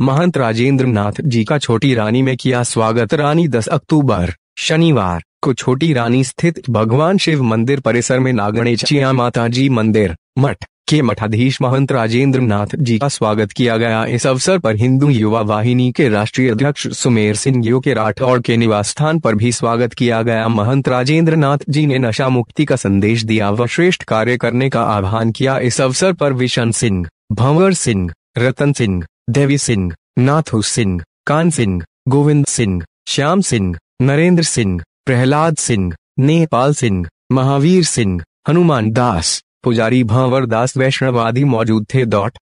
महंत राजेंद्र नाथ जी का छोटी रानी में किया स्वागत रानी 10 अक्टूबर शनिवार को छोटी रानी स्थित भगवान शिव मंदिर परिसर में नागणेचिया माता जी मंदिर मठ के मठाधीश महंत राजेंद्र नाथ जी का स्वागत किया गया इस अवसर पर हिंदू युवा वाहिनी के राष्ट्रीय अध्यक्ष सुमेर सिंह यो के राठौड़ के निवास स्थान पर भी स्वागत किया गया महंत राजेंद्र नाथ जी ने नशा मुक्ति का संदेश दिया व श्रेष्ठ कार्य करने का आह्वान किया इस अवसर पर विशन सिंह भंवर सिंह रतन सिंह देवी सिंह नाथू सिंह कान सिंह गोविंद सिंह श्याम सिंह नरेंद्र सिंह प्रहलाद सिंह नेपाल सिंह महावीर सिंह हनुमान दास पुजारी भावर दास वैष्णव आदि मौजूद थे डॉट